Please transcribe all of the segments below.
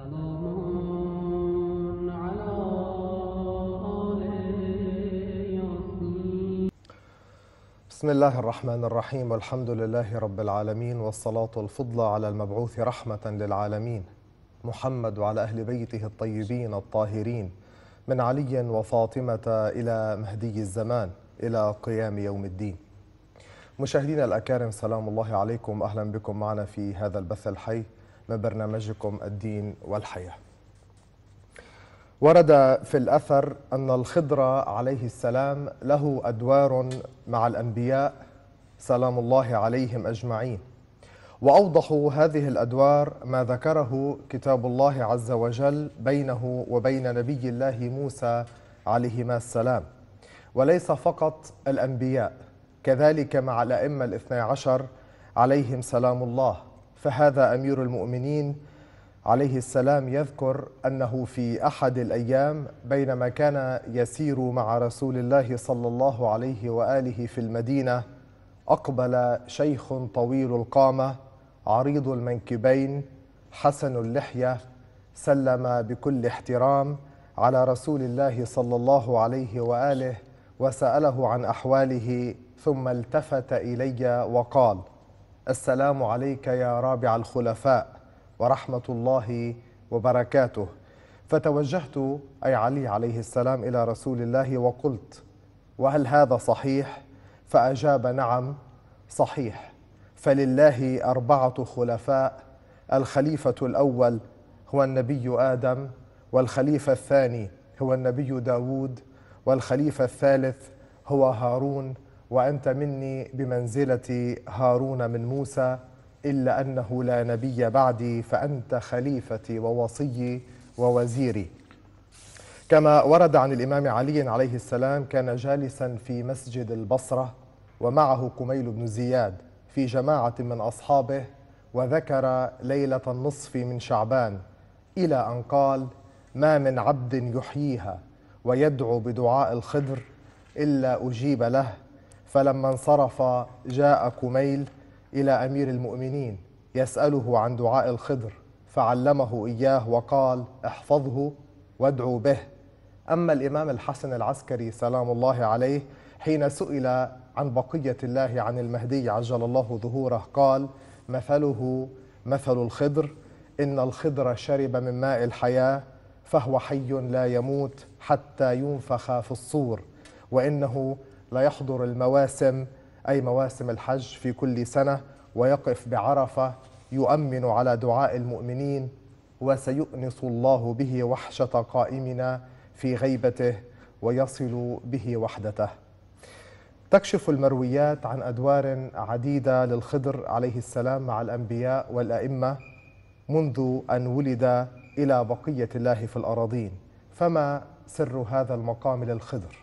على بسم الله الرحمن الرحيم والحمد لله رب العالمين والصلاة الفضلى على المبعوث رحمة للعالمين محمد وعلى أهل بيته الطيبين الطاهرين من علي وفاطمة إلى مهدي الزمان إلى قيام يوم الدين مشاهدينا الأكارم سلام الله عليكم أهلا بكم معنا في هذا البث الحي من برنامجكم الدين والحياة ورد في الأثر أن الخضر عليه السلام له أدوار مع الأنبياء سلام الله عليهم أجمعين وأوضح هذه الأدوار ما ذكره كتاب الله عز وجل بينه وبين نبي الله موسى عليهما السلام وليس فقط الأنبياء كذلك مع الأئمة الاثنى عشر عليهم سلام الله فهذا امير المؤمنين عليه السلام يذكر انه في احد الايام بينما كان يسير مع رسول الله صلى الله عليه واله في المدينه اقبل شيخ طويل القامه عريض المنكبين حسن اللحيه سلم بكل احترام على رسول الله صلى الله عليه واله وساله عن احواله ثم التفت الي وقال السلام عليك يا رابع الخلفاء ورحمة الله وبركاته فتوجهت أي علي عليه السلام إلى رسول الله وقلت وهل هذا صحيح؟ فأجاب نعم صحيح فلله أربعة خلفاء الخليفة الأول هو النبي آدم والخليفة الثاني هو النبي داود والخليفة الثالث هو هارون وأنت مني بمنزلة هارون من موسى إلا أنه لا نبي بعدي فأنت خليفتي ووصيي ووزيري كما ورد عن الإمام علي عليه السلام كان جالسا في مسجد البصرة ومعه كميل بن زياد في جماعة من أصحابه وذكر ليلة النصف من شعبان إلى أن قال ما من عبد يحييها ويدعو بدعاء الخضر إلا أجيب له فلما انصرف جاء كميل إلى أمير المؤمنين يسأله عن دعاء الخضر فعلمه إياه وقال احفظه وادعو به أما الإمام الحسن العسكري سلام الله عليه حين سئل عن بقية الله عن المهدي عجل الله ظهوره قال مثله مثل الخضر إن الخضر شرب من ماء الحياة فهو حي لا يموت حتى ينفخ في الصور وإنه لا يحضر المواسم أي مواسم الحج في كل سنة ويقف بعرفة يؤمن على دعاء المؤمنين وسيؤنس الله به وحشة قائمنا في غيبته ويصل به وحدته تكشف المرويات عن أدوار عديدة للخضر عليه السلام مع الأنبياء والأئمة منذ أن ولد إلى بقية الله في الأراضين فما سر هذا المقام للخضر؟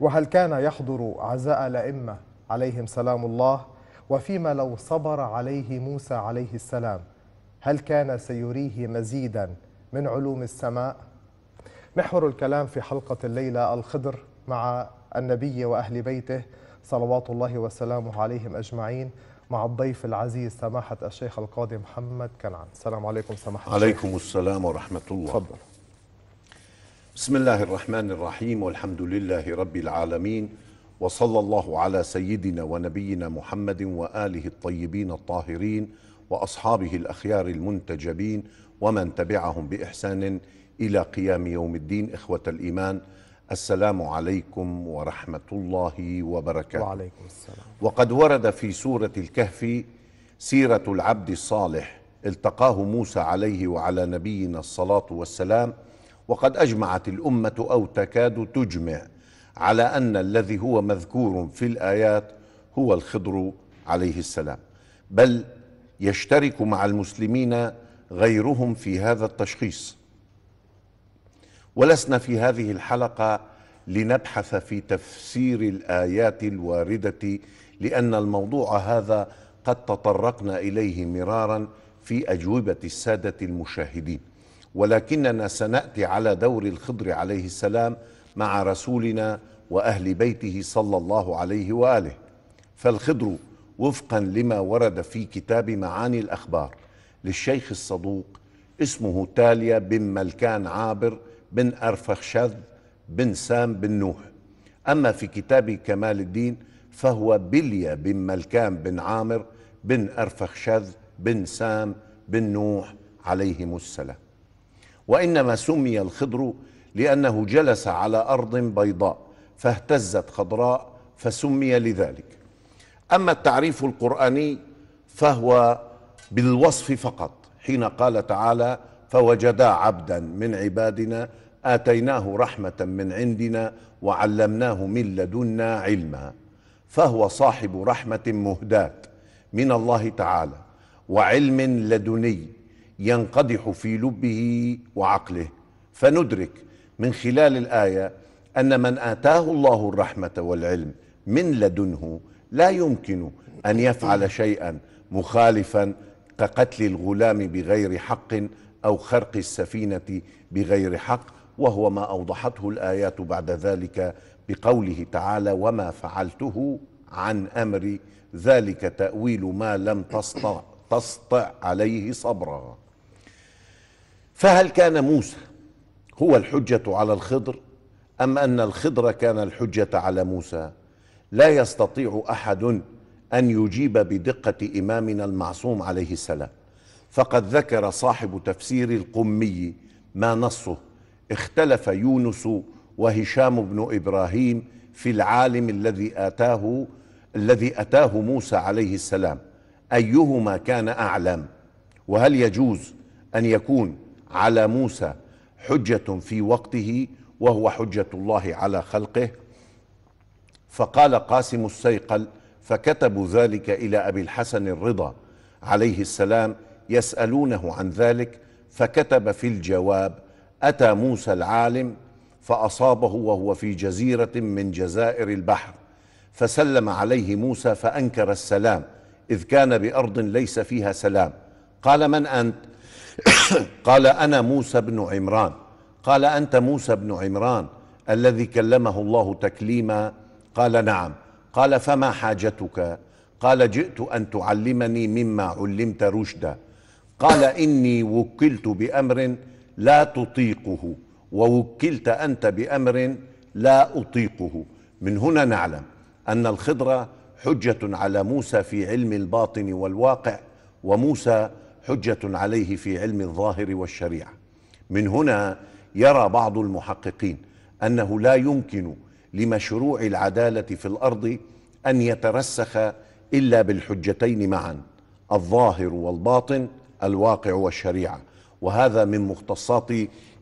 وهل كان يحضر عزاء الأئمة عليهم سلام الله وفيما لو صبر عليه موسى عليه السلام هل كان سيريه مزيدا من علوم السماء محور الكلام في حلقة الليلة الخضر مع النبي وأهل بيته صلوات الله وسلامه عليهم أجمعين مع الضيف العزيز سماحة الشيخ القاضي محمد كنعان السلام عليكم سماحة عليكم الشيخ. السلام ورحمة الله تفضل بسم الله الرحمن الرحيم والحمد لله رب العالمين وصلى الله على سيدنا ونبينا محمد واله الطيبين الطاهرين واصحابه الاخيار المنتجبين ومن تبعهم باحسان الى قيام يوم الدين اخوه الايمان السلام عليكم ورحمه الله وبركاته وعليكم السلام وقد ورد في سوره الكهف سيره العبد الصالح التقاه موسى عليه وعلى نبينا الصلاه والسلام وقد أجمعت الأمة أو تكاد تجمع على أن الذي هو مذكور في الآيات هو الخضر عليه السلام بل يشترك مع المسلمين غيرهم في هذا التشخيص ولسنا في هذه الحلقة لنبحث في تفسير الآيات الواردة لأن الموضوع هذا قد تطرقنا إليه مرارا في أجوبة السادة المشاهدين ولكننا سناتي على دور الخضر عليه السلام مع رسولنا واهل بيته صلى الله عليه واله فالخضر وفقا لما ورد في كتاب معاني الاخبار للشيخ الصدوق اسمه تاليا بن ملكان عابر بن أرفخشذ بن سام بن نوح أما في كتاب كمال الدين فهو بليا بن ملكان بن عامر بن أرفخشذ بن سام بن نوح عليهم السلام وإنما سمي الخضر لأنه جلس على أرض بيضاء فاهتزت خضراء فسمي لذلك أما التعريف القرآني فهو بالوصف فقط حين قال تعالى فوجدا عبدا من عبادنا آتيناه رحمة من عندنا وعلمناه من لدنا علما فهو صاحب رحمة مهداة من الله تعالى وعلم لدني ينقدح في لبه وعقله فندرك من خلال الايه ان من اتاه الله الرحمه والعلم من لدنه لا يمكن ان يفعل شيئا مخالفا كقتل الغلام بغير حق او خرق السفينه بغير حق وهو ما اوضحته الايات بعد ذلك بقوله تعالى وما فعلته عن امري ذلك تاويل ما لم تسطع تسطع عليه صبرا فهل كان موسى هو الحجة على الخضر أم أن الخضر كان الحجة على موسى لا يستطيع أحد أن يجيب بدقة إمامنا المعصوم عليه السلام فقد ذكر صاحب تفسير القمي ما نصه اختلف يونس وهشام بن إبراهيم في العالم الذي آتاه الذي أتاه موسى عليه السلام أيهما كان أعلم وهل يجوز أن يكون على موسى حجة في وقته وهو حجة الله على خلقه فقال قاسم السيقل فكتبوا ذلك إلى أبي الحسن الرضا عليه السلام يسألونه عن ذلك فكتب في الجواب أتى موسى العالم فأصابه وهو في جزيرة من جزائر البحر فسلم عليه موسى فأنكر السلام إذ كان بأرض ليس فيها سلام قال من أنت قال انا موسى بن عمران قال انت موسى بن عمران الذي كلمه الله تكليما قال نعم قال فما حاجتك قال جئت ان تعلمني مما علمت رشدا قال اني وكلت بامر لا تطيقه ووكلت انت بامر لا اطيقه من هنا نعلم ان الخضره حجه على موسى في علم الباطن والواقع وموسى حجة عليه في علم الظاهر والشريعة من هنا يرى بعض المحققين أنه لا يمكن لمشروع العدالة في الأرض أن يترسخ إلا بالحجتين معا الظاهر والباطن الواقع والشريعة وهذا من مختصات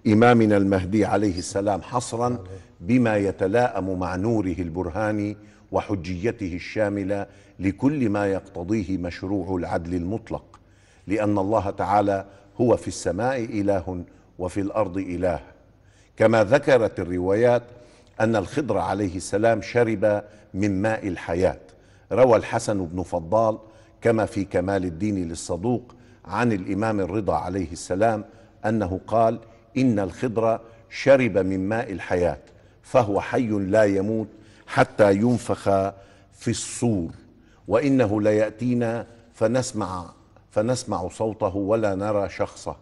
إمامنا المهدي عليه السلام حصرا بما يتلاءم مع نوره البرهاني وحجيته الشاملة لكل ما يقتضيه مشروع العدل المطلق لأن الله تعالى هو في السماء إله وفي الأرض إله كما ذكرت الروايات أن الخضر عليه السلام شرب من ماء الحياة روى الحسن بن فضال كما في كمال الدين للصدوق عن الإمام الرضا عليه السلام أنه قال إن الخضر شرب من ماء الحياة فهو حي لا يموت حتى ينفخ في الصور وإنه ليأتينا فنسمع فنسمع صوته ولا نرى شخصه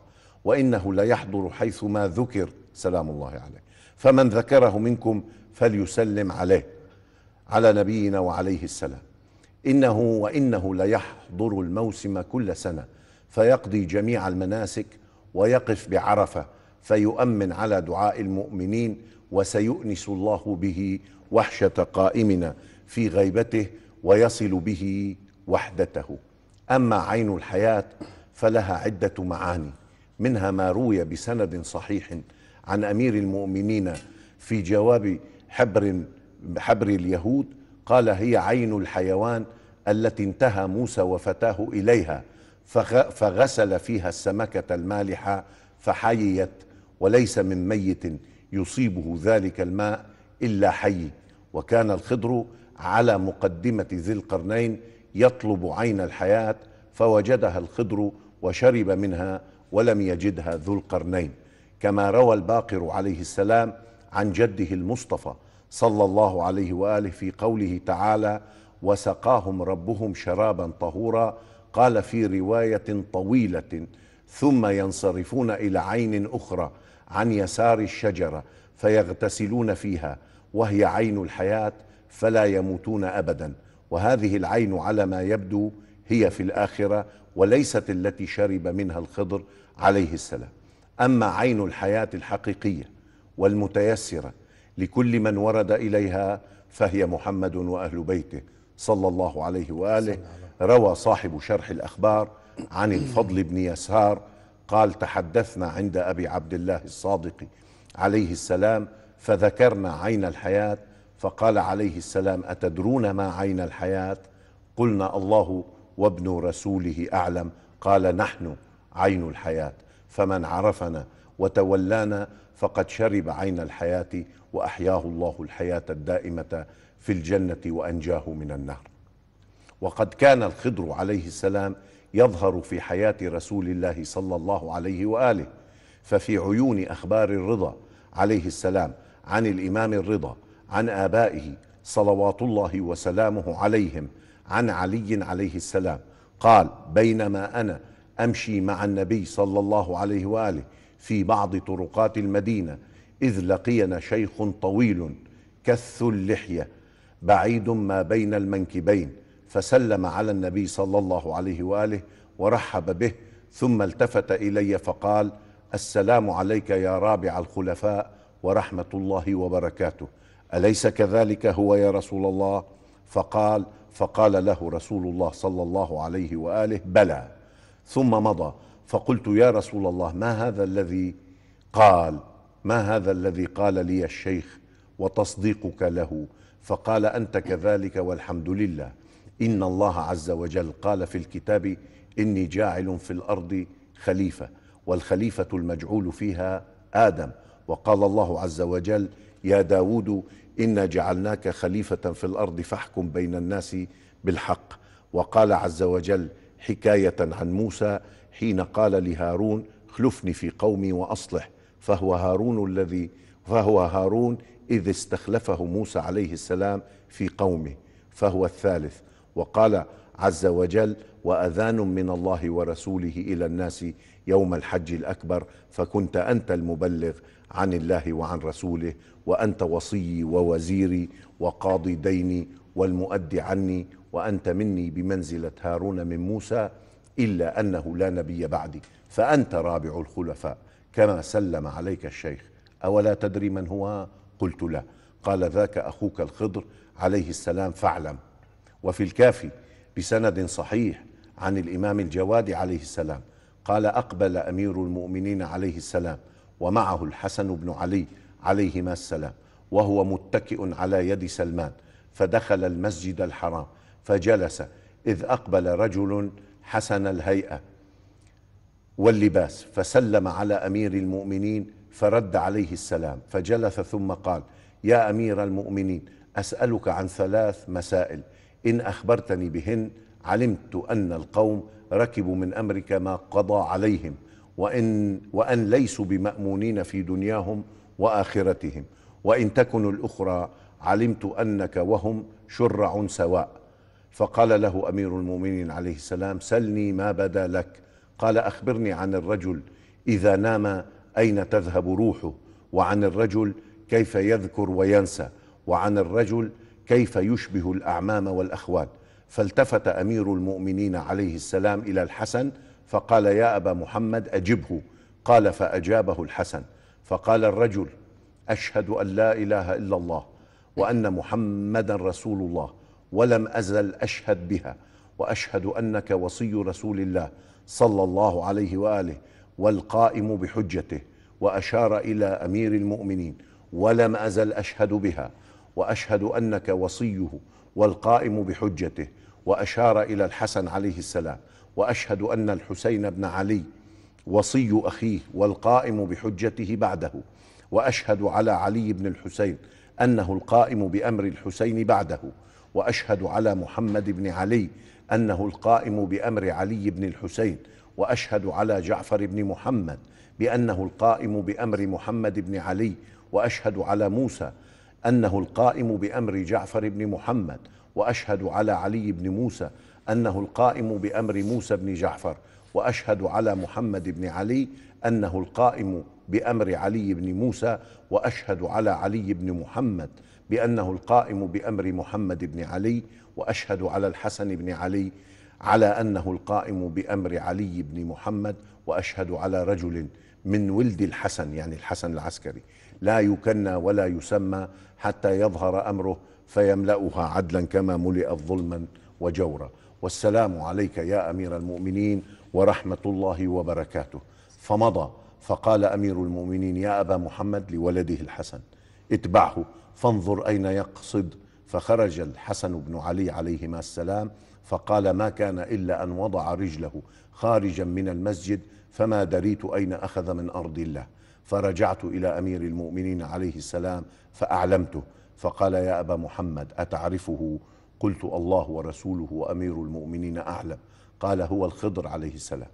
وانه ليحضر حيثما ذكر سلام الله عليه فمن ذكره منكم فليسلم عليه على نبينا وعليه السلام انه وانه ليحضر الموسم كل سنه فيقضي جميع المناسك ويقف بعرفه فيؤمن على دعاء المؤمنين وسيؤنس الله به وحشه قائمنا في غيبته ويصل به وحدته أما عين الحياة فلها عدة معاني منها ما روي بسند صحيح عن أمير المؤمنين في جواب حبر حبر اليهود قال هي عين الحيوان التي انتهى موسى وفتاه إليها فغسل فيها السمكة المالحة فحييت وليس من ميت يصيبه ذلك الماء إلا حي وكان الخضر على مقدمة ذي القرنين يطلب عين الحياة فوجدها الخضر وشرب منها ولم يجدها ذو القرنين كما روى الباقر عليه السلام عن جده المصطفى صلى الله عليه وآله في قوله تعالى وسقاهم ربهم شرابا طهورا قال في رواية طويلة ثم ينصرفون إلى عين أخرى عن يسار الشجرة فيغتسلون فيها وهي عين الحياة فلا يموتون أبداً وهذه العين على ما يبدو هي في الآخرة وليست التي شرب منها الخضر عليه السلام أما عين الحياة الحقيقية والمتيسرة لكل من ورد إليها فهي محمد وأهل بيته صلى الله عليه وآله روى صاحب شرح الأخبار عن الفضل بن يسار قال تحدثنا عند أبي عبد الله الصادق عليه السلام فذكرنا عين الحياة فقال عليه السلام أتدرون ما عين الحياة قلنا الله وابن رسوله أعلم قال نحن عين الحياة فمن عرفنا وتولانا فقد شرب عين الحياة وأحياه الله الحياة الدائمة في الجنة وأنجاه من النار وقد كان الخضر عليه السلام يظهر في حياة رسول الله صلى الله عليه وآله ففي عيون أخبار الرضا عليه السلام عن الإمام الرضا عن آبائه صلوات الله وسلامه عليهم عن علي عليه السلام قال بينما أنا أمشي مع النبي صلى الله عليه وآله في بعض طرقات المدينة إذ لقينا شيخ طويل كث اللحية بعيد ما بين المنكبين فسلم على النبي صلى الله عليه وآله ورحب به ثم التفت إلي فقال السلام عليك يا رابع الخلفاء ورحمة الله وبركاته اليس كذلك هو يا رسول الله فقال فقال له رسول الله صلى الله عليه واله بلى ثم مضى فقلت يا رسول الله ما هذا الذي قال ما هذا الذي قال لي الشيخ وتصديقك له فقال انت كذلك والحمد لله ان الله عز وجل قال في الكتاب اني جاعل في الارض خليفه والخليفه المجعول فيها ادم وقال الله عز وجل يا داود إنا جعلناك خليفة في الأرض فاحكم بين الناس بالحق وقال عز وجل حكاية عن موسى حين قال لهارون خلفني في قومي وأصلح فهو هارون الذي فهو هارون إذ استخلفه موسى عليه السلام في قومه فهو الثالث وقال عز وجل واذان من الله ورسوله الى الناس يوم الحج الاكبر فكنت انت المبلغ عن الله وعن رسوله وانت وصيي ووزيري وقاضي ديني والمؤدي عني وانت مني بمنزله هارون من موسى الا انه لا نبي بعدي فانت رابع الخلفاء كما سلم عليك الشيخ اولا تدري من هو قلت لا قال ذاك اخوك الخضر عليه السلام فاعلم وفي الكافي بسند صحيح عن الامام الجواد عليه السلام قال اقبل امير المؤمنين عليه السلام ومعه الحسن بن علي عليهما السلام وهو متكئ على يد سلمان فدخل المسجد الحرام فجلس إذ أقبل رجل حسن الهيئة واللباس فسلم على أمير المؤمنين فرد عليه السلام فجلس ثم قال يا أمير المؤمنين أسألك عن ثلاث مسائل إن أخبرتني بهن علمت أن القوم ركبوا من أمرك ما قضى عليهم وإن, وأن ليسوا بمأمونين في دنياهم وآخرتهم وإن تكن الأخرى علمت أنك وهم شرع سواء فقال له أمير المؤمنين عليه السلام سلني ما بدا لك قال أخبرني عن الرجل إذا نام أين تذهب روحه وعن الرجل كيف يذكر وينسى وعن الرجل كيف يشبه الأعمام والأخوال فالتفت أمير المؤمنين عليه السلام إلى الحسن فقال يا أبا محمد أجبه قال فأجابه الحسن فقال الرجل أشهد أن لا إله إلا الله وأن محمدا رسول الله ولم أزل أشهد بها وأشهد أنك وصي رسول الله صلى الله عليه وآله والقائم بحجته وأشار إلى أمير المؤمنين ولم أزل أشهد بها وأشهد أنك وصيه والقائم بحجته وأشار إلى الحسن عليه السلام واشهد ان الحسين بن علي وصي اخيه والقائم بحجته بعده واشهد على علي بن الحسين انه القائم بامر الحسين بعده واشهد على محمد بن علي انه القائم بامر علي بن الحسين واشهد على جعفر بن محمد بانه القائم بامر محمد بن علي واشهد على موسى انه القائم بامر جعفر بن محمد واشهد على علي بن موسى أنه القائم بأمر موسى بن جعفر وأشهد على محمد بن علي أنه القائم بأمر علي بن موسى وأشهد على علي بن محمد بأنه القائم بأمر محمد بن علي وأشهد على الحسن بن علي على أنه القائم بأمر علي بن محمد وأشهد على رجل من ولد الحسن يعني الحسن العسكري لا يكنى ولا يسمى حتى يظهر أمره فيملأها عدلا كما ملئت ظلما وجورا والسلام عليك يا امير المؤمنين ورحمه الله وبركاته فمضى فقال امير المؤمنين يا ابا محمد لولده الحسن اتبعه فانظر اين يقصد فخرج الحسن بن علي عليهما السلام فقال ما كان الا ان وضع رجله خارجا من المسجد فما دريت اين اخذ من ارض الله فرجعت الى امير المؤمنين عليه السلام فاعلمته فقال يا ابا محمد اتعرفه قلت الله ورسوله وامير المؤمنين اعلم قال هو الخضر عليه السلام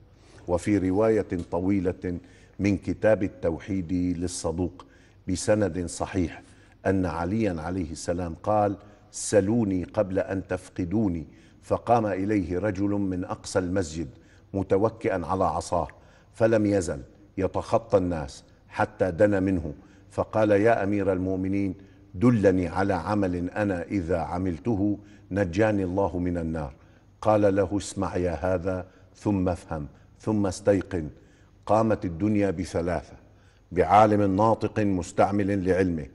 وفي روايه طويله من كتاب التوحيد للصدوق بسند صحيح ان عليا عليه السلام قال سلوني قبل ان تفقدوني فقام اليه رجل من اقصى المسجد متوكئا على عصاه فلم يزل يتخطى الناس حتى دنا منه فقال يا امير المؤمنين دلني على عمل أنا إذا عملته نجاني الله من النار قال له اسمع يا هذا ثم افهم ثم استيقن قامت الدنيا بثلاثة بعالم ناطق مستعمل لعلمه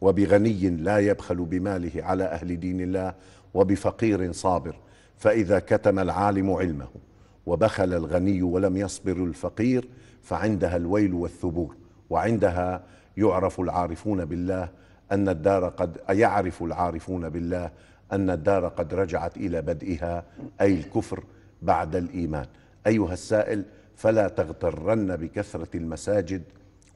وبغني لا يبخل بماله على أهل دين الله وبفقير صابر فإذا كتم العالم علمه وبخل الغني ولم يصبر الفقير فعندها الويل والثبور وعندها يعرف العارفون بالله أن الدار قد يعرف العارفون بالله أن الدار قد رجعت إلى بدئها أي الكفر بعد الإيمان أيها السائل فلا تغترن بكثرة المساجد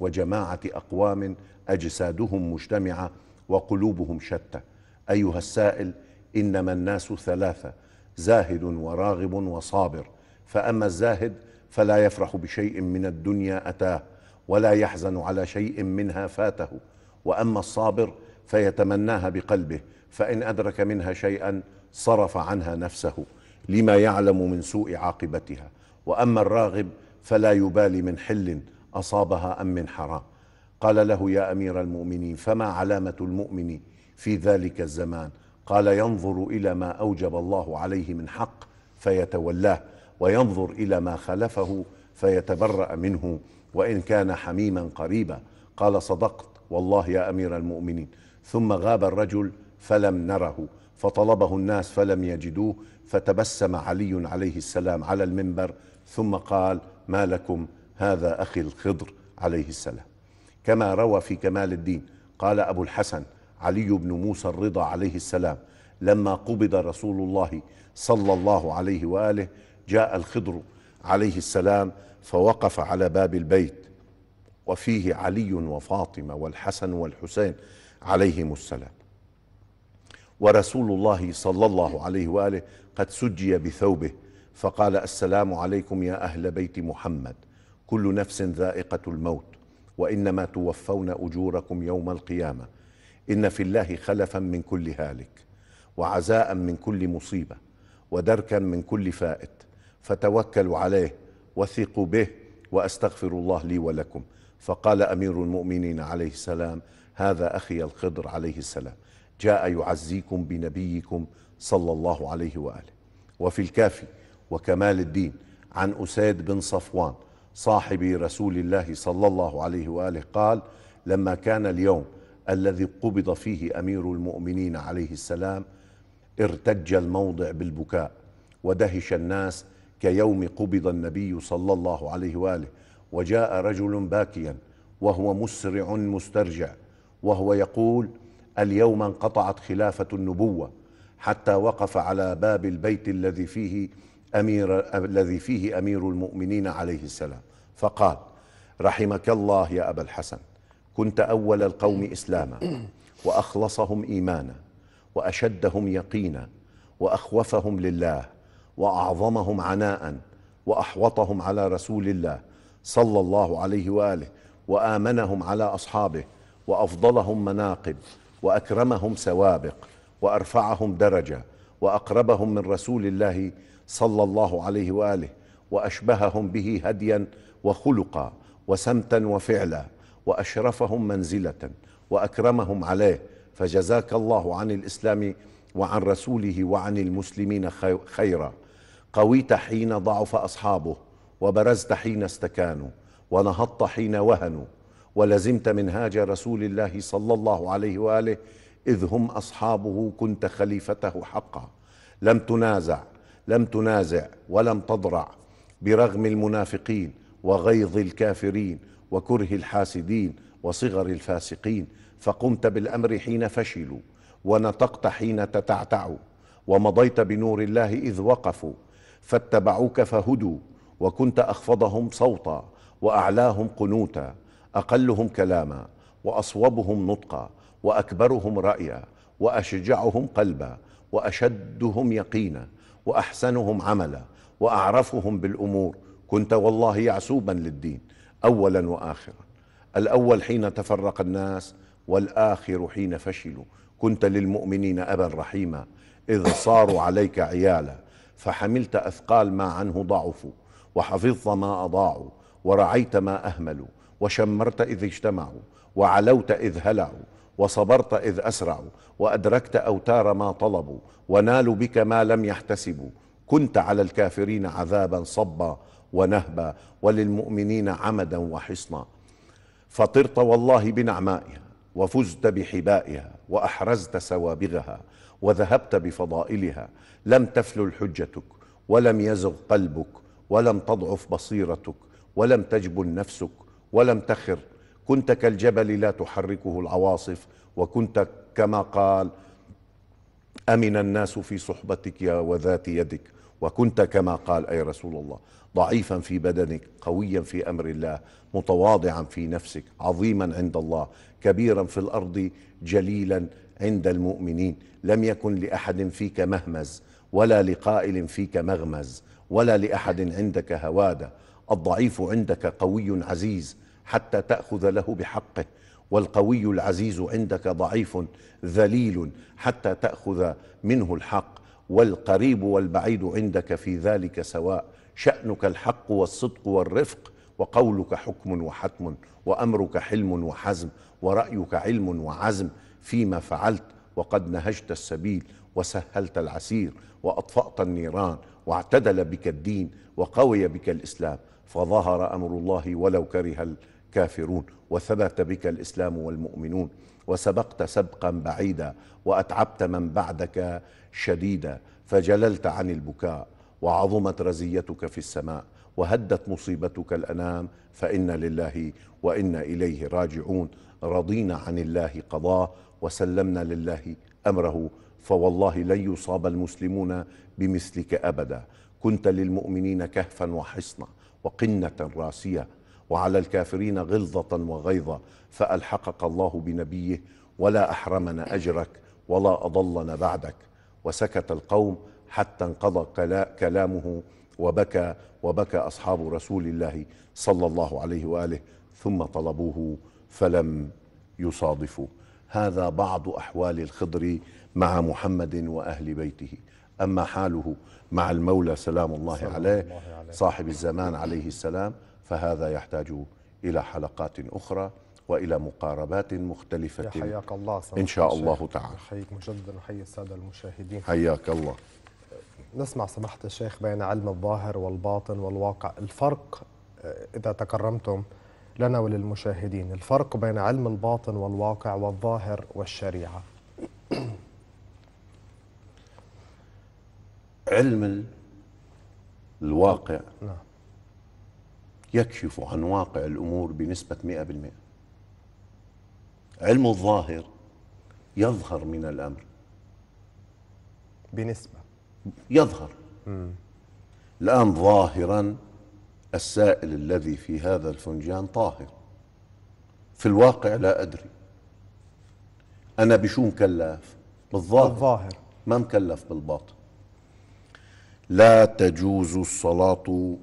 وجماعة أقوام أجسادهم مجتمعة وقلوبهم شتى أيها السائل إنما الناس ثلاثة زاهد وراغب وصابر فأما الزاهد فلا يفرح بشيء من الدنيا أتاه ولا يحزن على شيء منها فاته واما الصابر فيتمناها بقلبه فان ادرك منها شيئا صرف عنها نفسه لما يعلم من سوء عاقبتها واما الراغب فلا يبالي من حل اصابها ام من حرام قال له يا امير المؤمنين فما علامه المؤمن في ذلك الزمان قال ينظر الى ما اوجب الله عليه من حق فيتولاه وينظر الى ما خلفه فيتبرا منه وان كان حميما قريبا قال صدقت والله يا امير المؤمنين ثم غاب الرجل فلم نره فطلبه الناس فلم يجدوه فتبسم علي عليه السلام على المنبر ثم قال ما لكم هذا اخي الخضر عليه السلام كما روى في كمال الدين قال ابو الحسن علي بن موسى الرضا عليه السلام لما قبض رسول الله صلى الله عليه واله جاء الخضر عليه السلام فوقف على باب البيت وفيه علي وفاطمه والحسن والحسين عليهم السلام ورسول الله صلى الله عليه واله قد سجي بثوبه فقال السلام عليكم يا اهل بيت محمد كل نفس ذائقه الموت وانما توفون اجوركم يوم القيامه ان في الله خلفا من كل هالك وعزاء من كل مصيبه ودركا من كل فائت فتوكلوا عليه وثقوا به واستغفر الله لي ولكم فقال أمير المؤمنين عليه السلام هذا أخي الخضر عليه السلام جاء يعزيكم بنبيكم صلى الله عليه وآله وفي الكافي وكمال الدين عن أسيد بن صفوان صاحب رسول الله صلى الله عليه وآله قال لما كان اليوم الذي قبض فيه أمير المؤمنين عليه السلام ارتج الموضع بالبكاء ودهش الناس كيوم قبض النبي صلى الله عليه وآله وجاء رجل باكيا وهو مسرع مسترجع وهو يقول اليوم انقطعت خلافه النبوه حتى وقف على باب البيت الذي فيه امير الذي فيه امير المؤمنين عليه السلام فقال رحمك الله يا ابا الحسن كنت اول القوم اسلاما واخلصهم ايمانا واشدهم يقينا واخوفهم لله واعظمهم عناء واحوطهم على رسول الله صلى الله عليه واله وامنهم على اصحابه وافضلهم مناقب واكرمهم سوابق وارفعهم درجه واقربهم من رسول الله صلى الله عليه واله واشبههم به هديا وخلقا وسمتا وفعلا واشرفهم منزله واكرمهم عليه فجزاك الله عن الاسلام وعن رسوله وعن المسلمين خيرا قويت حين ضعف اصحابه وبرزت حين استكانوا ونهضت حين وهنوا ولزمت منهاج رسول الله صلى الله عليه واله اذ هم اصحابه كنت خليفته حقا لم تنازع لم تنازع ولم تضرع برغم المنافقين وغيظ الكافرين وكره الحاسدين وصغر الفاسقين فقمت بالامر حين فشلوا ونطقت حين تتعتعوا ومضيت بنور الله اذ وقفوا فاتبعوك فهدوا وكنت أخفضهم صوتا وأعلاهم قنوتا أقلهم كلاما وأصوبهم نطقا وأكبرهم رأيا وأشجعهم قلبا وأشدهم يقينا وأحسنهم عملا وأعرفهم بالأمور كنت والله يعسوبا للدين أولا وآخرا الأول حين تفرق الناس والآخر حين فشلوا كنت للمؤمنين أبا رحيما إذ صاروا عليك عيالا فحملت أثقال ما عنه ضعفوا وحفظت ما أضاعوا ورعيت ما أهملوا وشمرت إذ اجتمعوا وعلوت إذ هلعوا وصبرت إذ أسرعوا وأدركت أوتار ما طلبوا ونالوا بك ما لم يحتسبوا كنت على الكافرين عذابا صبا ونهبا وللمؤمنين عمدا وحصنا فطرت والله بنعمائها وفزت بحبائها وأحرزت سوابغها وذهبت بفضائلها لم تفلل حجتك ولم يزغ قلبك ولم تضعف بصيرتك ولم تجبن نفسك ولم تخر كنت كالجبل لا تحركه العواصف وكنت كما قال امن الناس في صحبتك يا وذات يدك وكنت كما قال اي رسول الله ضعيفا في بدنك قويا في امر الله متواضعا في نفسك عظيما عند الله كبيرا في الارض جليلا عند المؤمنين لم يكن لاحد فيك مهمز ولا لقائل فيك مغمز ولا لأحد عندك هوادة الضعيف عندك قوي عزيز حتى تأخذ له بحقه والقوي العزيز عندك ضعيف ذليل حتى تأخذ منه الحق والقريب والبعيد عندك في ذلك سواء شأنك الحق والصدق والرفق وقولك حكم وحتم وأمرك حلم وحزم ورأيك علم وعزم فيما فعلت وقد نهجت السبيل وسهلت العسير وأطفأت النيران واعتدل بك الدين وقوي بك الإسلام فظهر أمر الله ولو كره الكافرون وثبت بك الإسلام والمؤمنون وسبقت سبقا بعيدا وأتعبت من بعدك شديدا فجللت عن البكاء وعظمت رزيتك في السماء وهدت مصيبتك الأنام فإنا لله وإنا إليه راجعون رضينا عن الله قضاه وسلمنا لله امره فوالله لن يصاب المسلمون بمثلك ابدا كنت للمؤمنين كهفا وحصنا وقنه راسيه وعلى الكافرين غلظه وغيظه فالحقك الله بنبيه ولا احرمنا اجرك ولا اضلنا بعدك وسكت القوم حتى انقضى كلامه وبكى وبكى اصحاب رسول الله صلى الله عليه واله ثم طلبوه فلم يصادفوا هذا بعض أحوال الخضر مع محمد وأهل بيته أما حاله مع المولى سلام الله عليه الله صاحب الزمان عليه السلام فهذا يحتاج إلى حلقات أخرى وإلى مقاربات مختلفة حياك الله إن شاء الله تعالى حياك مجددا وحي السادة المشاهدين حياك الله نسمع سماحة الشيخ بين علم الظاهر والباطن والواقع الفرق آه، إذا تكرمتم لنا وللمشاهدين الفرق بين علم الباطن والواقع والظاهر والشريعة علم الواقع نعم. يكشف عن واقع الأمور بنسبة 100% علم الظاهر يظهر من الأمر بنسبة يظهر مم. الآن ظاهرا السائل الذي في هذا الفنجان طاهر في الواقع لا أدري أنا بشو مكلف بالظاهر بالظاهر ما مكلف بالباطن لا تجوز الصلاة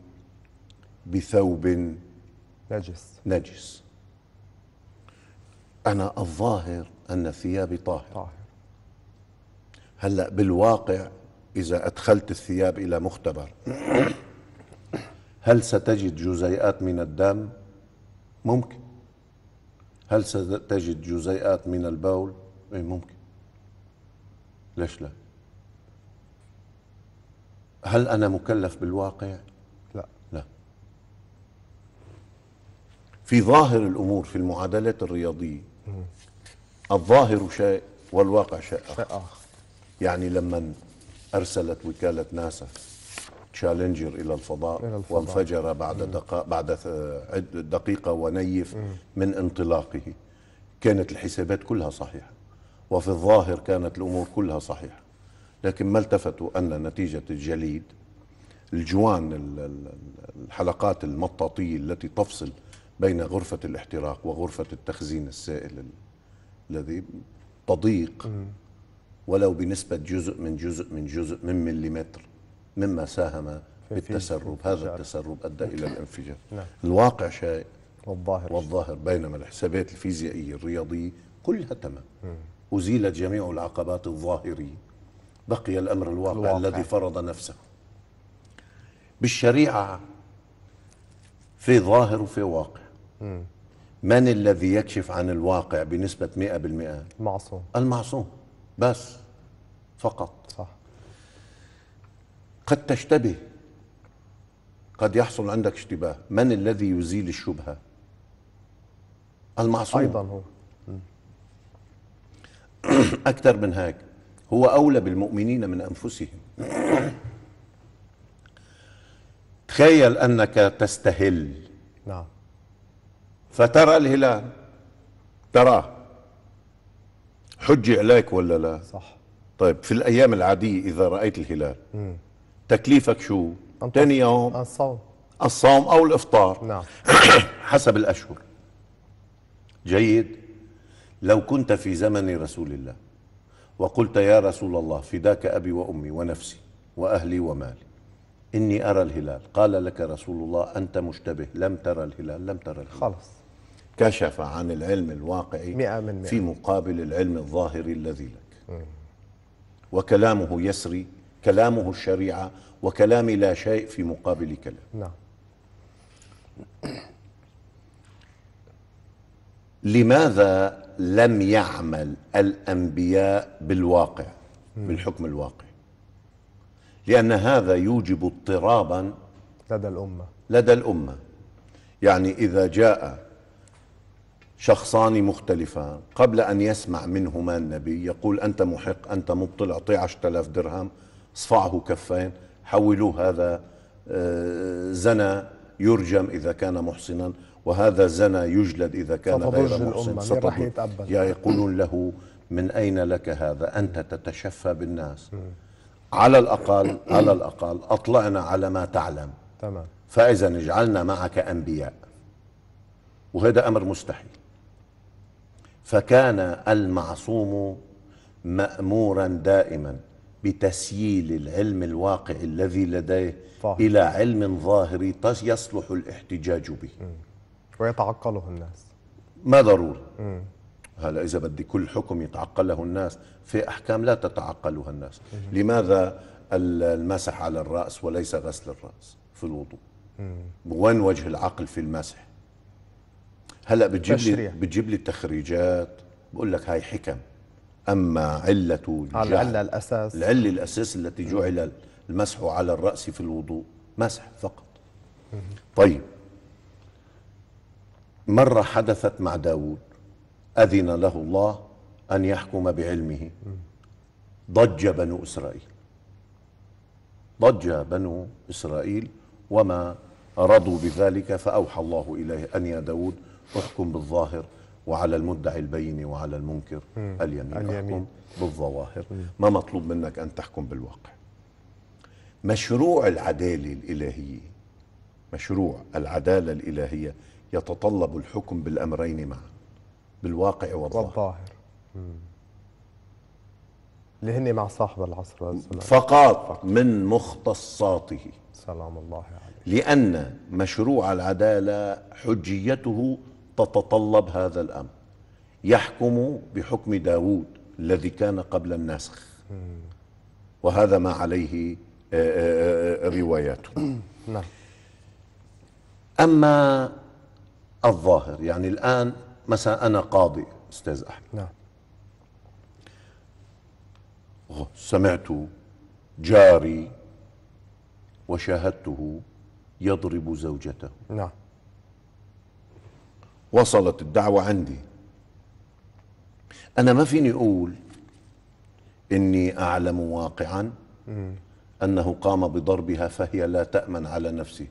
بثوب نجس نجس أنا الظاهر أن ثيابي طاهر, طاهر. هلأ بالواقع إذا أدخلت الثياب إلى مختبر هل ستجد جزيئات من الدم ممكن هل ستجد جزيئات من البول إيه، ممكن ليش لا هل انا مكلف بالواقع لا لا في ظاهر الامور في المعادلات الرياضيه الظاهر شيء والواقع شيء اخر يعني لما ارسلت وكاله ناسا تشالنجر الى الفضاء, إلى الفضاء. وانفجر بعد دقائق بعد دقيقه ونيف من انطلاقه كانت الحسابات كلها صحيحه وفي الظاهر كانت الامور كلها صحيحه لكن ما التفتوا ان نتيجه الجليد الجوان الحلقات المطاطيه التي تفصل بين غرفه الاحتراق وغرفه التخزين السائل الذي تضيق ولو بنسبه جزء من جزء من جزء من مليمتر مما ساهم بالتسرب هذا التسرب أدى نعم. إلى الانفجار نعم. الواقع شيء والظاهر والظاهر بينما الحسابات الفيزيائية الرياضية كلها تمام أزيلت جميع العقبات الظاهرية بقي الأمر الواقع, الواقع. الذي فرض نفسه بالشريعة في ظاهر وفي واقع من الذي يكشف عن الواقع بنسبة 100% المعصوم المعصوم بس فقط صح قد تشتبه قد يحصل عندك اشتباه من الذي يزيل الشبهة المعصوم أيضا هو أكثر من هيك هو أولى بالمؤمنين من أنفسهم تخيل أنك تستهل نعم فترى الهلال تراه حج عليك ولا لا صح طيب في الأيام العادية إذا رأيت الهلال م. تكليفك شو ثاني يوم الصوم الصوم او الافطار نعم حسب الاشهر جيد لو كنت في زمن رسول الله وقلت يا رسول الله فداك ابي وامي ونفسي واهلي ومالي اني ارى الهلال قال لك رسول الله انت مشتبه لم ترى الهلال لم ترى الهلال خلص كشف عن العلم الواقعي مئة من مئة. في مقابل العلم الظاهري الذي لك م. وكلامه يسري كلامه الشريعة وكلامي لا شيء في مقابل كلام نعم لماذا لم يعمل الأنبياء بالواقع بالحكم الواقع لأن هذا يوجب اضطرابا لدى الأمة لدى الأمة يعني إذا جاء شخصان مختلفان قبل أن يسمع منهما النبي يقول أنت محق أنت مبطل عشرة 10000 درهم اصفعه كفين حولوه هذا آه، زنا يرجم إذا كان محسنا وهذا زنا يجلد إذا كان غير محصن ستضج يا يقول له من أين لك هذا أنت تتشفى بالناس على الأقل على الأقل أطلعنا على ما تعلم تمام فإذا نجعلنا معك أنبياء وهذا أمر مستحيل فكان المعصوم مأمورا دائما بتسييل العلم الواقع الذي لديه فهم. إلى علم ظاهري يصلح الاحتجاج به ويتعقله الناس ما ضروري هلا إذا بدي كل حكم يتعقله الناس في أحكام لا تتعقلها الناس مم. لماذا المسح على الرأس وليس غسل الرأس في الوضوء وين وجه العقل في المسح هلا بتجيب لي بتجيب لي التخريجات بقول لك هاي حكم أما علة العلة الأساس العلة الأساس التي جعل المسح على الرأس في الوضوء مسح فقط طيب مرة حدثت مع داود أذن له الله أن يحكم بعلمه ضج بنو إسرائيل ضج بنو إسرائيل وما رضوا بذلك فأوحى الله إليه أن يا داود احكم بالظاهر وعلى المدعي البين وعلى المنكر اليمين, اليمين. احكم بالظواهر ما مطلوب منك ان تحكم بالواقع مشروع العداله الالهيه مشروع العداله الالهيه يتطلب الحكم بالامرين معا بالواقع والظاهر والظاهر اللي هن مع صاحب العصر فقط, فقط من مختصاته سلام الله عليه لأن مشروع العدالة حجيته تتطلب هذا الأمر يحكم بحكم داود الذي كان قبل النسخ وهذا ما عليه آه، آه، آه، رواياته نعم. أما الظاهر يعني الآن مثلا أنا قاضي أستاذ أحمد نعم سمعت جاري وشاهدته يضرب زوجته نعم وصلت الدعوة عندي أنا ما فيني أقول إني أعلم واقعا أنه قام بضربها فهي لا تأمن على نفسه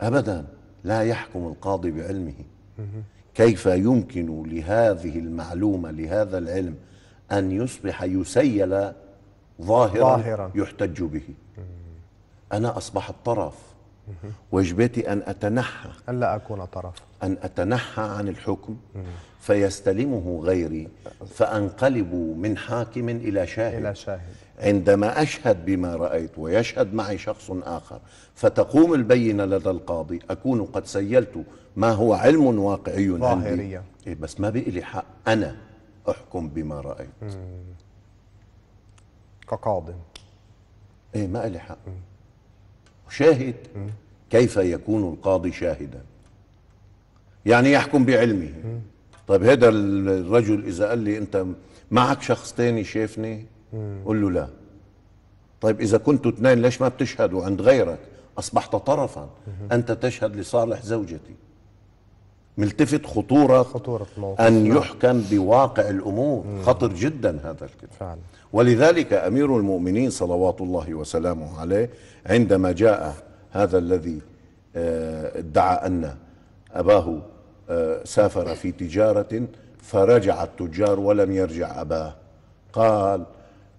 أبدا لا يحكم القاضي بعلمه كيف يمكن لهذه المعلومة لهذا العلم أن يصبح يسيل ظاهرا, ظاهرا. يحتج به أنا أصبحت طرف واجبتي أن أتنحى ألا أكون طرفا أن أتنحى عن الحكم فيستلمه غيري فأنقلب من حاكم إلى شاهد, إلى شاهد. عندما أشهد بما رأيت ويشهد معي شخص آخر فتقوم البينة لدى القاضي أكون قد سيلت ما هو علم واقعي ظاهريا إيه بس ما بقي لي حق أنا أحكم بما رأيت كقاضي إيه ما لي حق مم. شاهد كيف يكون القاضي شاهدا يعني يحكم بعلمه طيب هذا الرجل اذا قال لي انت معك شخص تاني شافني قل له لا طيب اذا كنتوا اثنين ليش ما بتشهدوا عند غيرك اصبحت طرفا انت تشهد لصالح زوجتي ملتفت خطورة خطورة أن نعم. يحكم بواقع الأمور مم. خطر جدا هذا الكلام فعلا. ولذلك أمير المؤمنين صلوات الله وسلامه عليه عندما جاء هذا الذي آه، ادعى أن أباه آه، سافر في تجارة فرجع التجار ولم يرجع أباه قال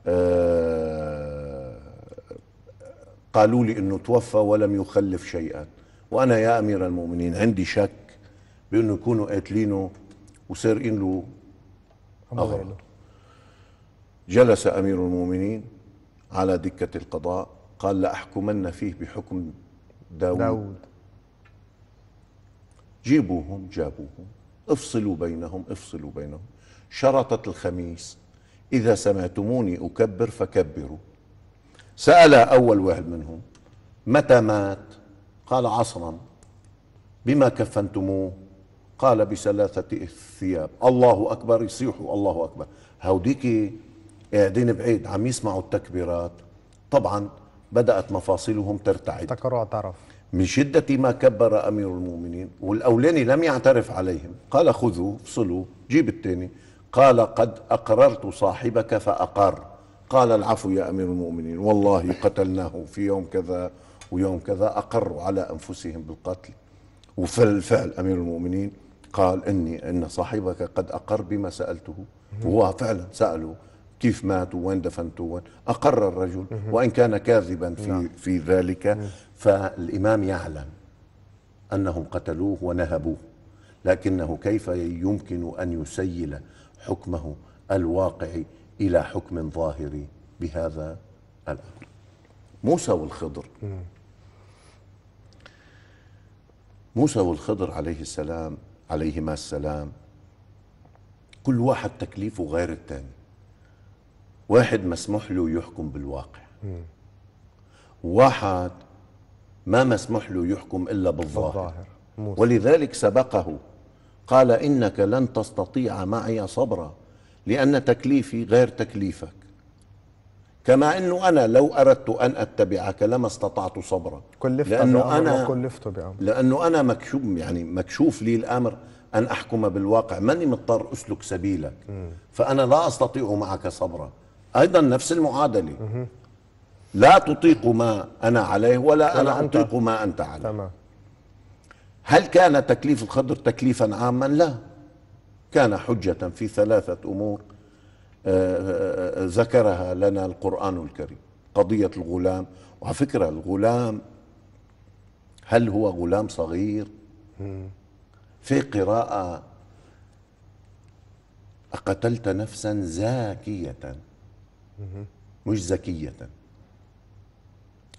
آه، قالوا لي أنه توفى ولم يخلف شيئا وأنا يا أمير المؤمنين عندي شك بانه يكونوا قاتلينه وسارقين له أغر. جلس امير المؤمنين على دكه القضاء قال لاحكمن فيه بحكم داود, داود. جيبوهم جابوهم افصلوا بينهم افصلوا بينهم شرطت الخميس إذا سمعتموني أكبر فكبروا سأل أول واحد منهم متى مات قال عصرا بما كفنتموه قال بثلاثة الثياب الله أكبر يصيحوا الله أكبر هوديك قاعدين بعيد عم يسمعوا التكبيرات طبعا بدأت مفاصلهم ترتعد تكروا اعترف من شدة ما كبر أمير المؤمنين والأولاني لم يعترف عليهم قال خذوا فصلوا جيب الثاني قال قد أقررت صاحبك فأقر قال العفو يا أمير المؤمنين والله قتلناه في يوم كذا ويوم كذا أقروا على أنفسهم بالقتل وفي الفعل أمير المؤمنين قال إني إن صاحبك قد أقر بما سألته هو فعلا سأله كيف مات وين دفنته وين أقر الرجل وإن كان كاذبا في, نعم. في ذلك فالإمام يعلم أنهم قتلوه ونهبوه لكنه كيف يمكن أن يسيل حكمه الواقعي إلى حكم ظاهري بهذا الأمر موسى والخضر موسى والخضر عليه السلام عليهما السلام كل واحد تكليفه غير الثاني واحد مسموح له يحكم بالواقع واحد ما مسموح له يحكم إلا بالظاهر ولذلك سبقه قال إنك لن تستطيع معي صبرا لأن تكليفي غير تكليفك كما انه انا لو اردت ان اتبعك لما استطعت صبرا كلفت لانه انا كلفت بأمر. لانه انا مكشوف يعني مكشوف لي الامر ان احكم بالواقع ماني مضطر اسلك سبيلك م. فانا لا استطيع معك صبرا ايضا نفس المعادله م. لا تطيق ما انا عليه ولا انا أنت. اطيق ما انت عليه تمام هل كان تكليف الخضر تكليفا عاما لا كان حجه في ثلاثه امور ذكرها لنا القرآن الكريم قضية الغلام وعلى فكرة الغلام هل هو غلام صغير في قراءة أقتلت نفسا زاكية مش زكية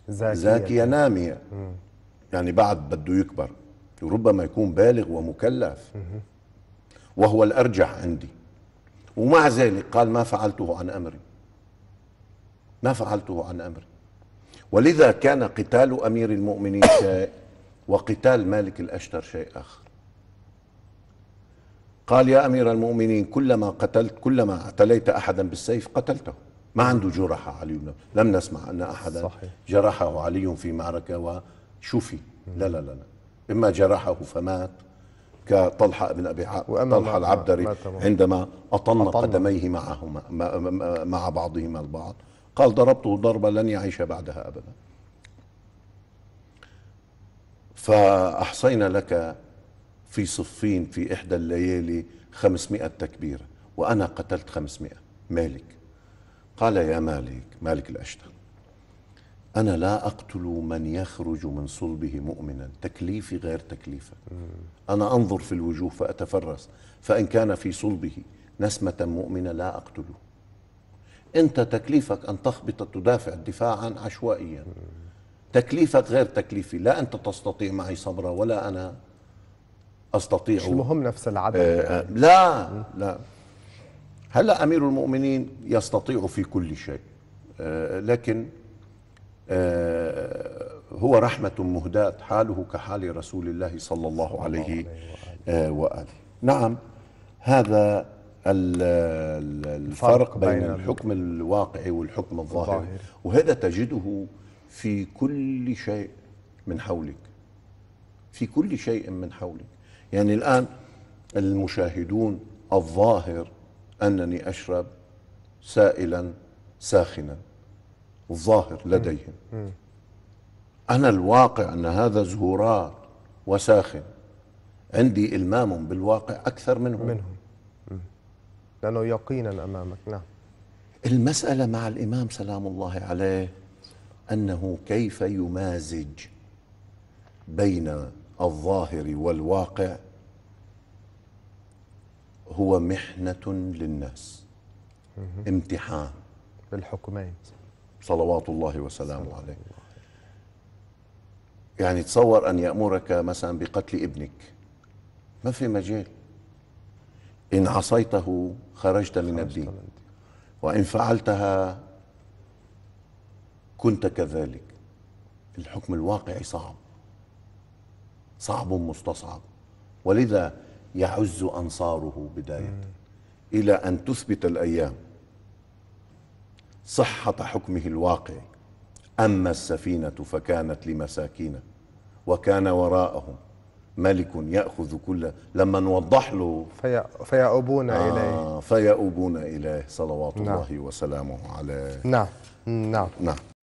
زاكية, زاكية نامية يعني بعد بده يكبر ربما يكون بالغ ومكلف وهو الأرجح عندي ومع ذلك قال ما فعلته عن أمري ما فعلته عن أمري ولذا كان قتال أمير المؤمنين شيء وقتال مالك الأشتر شيء آخر قال يا أمير المؤمنين كلما قتلت كلما اعتليت أحدا بالسيف قتلته ما عنده جرح علي لم نسمع أن أحدا صحيح. جرحه علي في معركة وشفي لا لا لا إما جرحه فمات كطلحة بن أبي طلحة العبدري عندما أطن, أطن قدميه معهما مع بعضهما البعض قال ضربته ضربة لن يعيش بعدها أبدا فأحصينا لك في صفين في إحدى الليالي خمسمائة تكبيرة وأنا قتلت خمسمائة مالك قال يا مالك مالك الأشتر أنا لا أقتل من يخرج من صلبه مؤمنا تكليفي غير تكليفك أنا أنظر في الوجوه فأتفرس فإن كان في صلبه نسمة مؤمنة لا أقتله أنت تكليفك أن تخبط تدافع دفاعا عشوائيا تكليفك غير تكليفي لا أنت تستطيع معي صبرا ولا أنا أستطيع مش المهم نفس العدد آه،, آه لا لا هلا أمير المؤمنين يستطيع في كل شيء آه لكن آه، هو رحمة مهداة حاله كحال رسول الله صلى الله عليه آه، وآله نعم هذا الفرق بين الحكم الواقعي والحكم الظاهر وهذا تجده في كل شيء من حولك في كل شيء من حولك يعني الآن المشاهدون الظاهر أنني أشرب سائلا ساخنا الظاهر لديهم أنا الواقع أن هذا زهورات وساخن عندي إلمام بالواقع أكثر منهم منهم لأنه يقينا أمامك نعم المسألة مع الإمام سلام الله عليه أنه كيف يمازج بين الظاهر والواقع هو محنة للناس امتحان بالحكمين صلوات الله وسلامه عليه يعني تصور أن يأمرك مثلا بقتل ابنك ما في مجال إن عصيته خرجت من الدين وإن فعلتها كنت كذلك الحكم الواقعي صعب صعب مستصعب ولذا يعز أنصاره بداية إلى أن تثبت الأيام صحة حكمه الواقعي أما السفينة فكانت لمساكين وكان وراءهم ملك يأخذ كل لما نوضح له فيأبون آه إليه فيأبون إليه صلوات نعم. الله وسلامه عليه نعم نعم نعم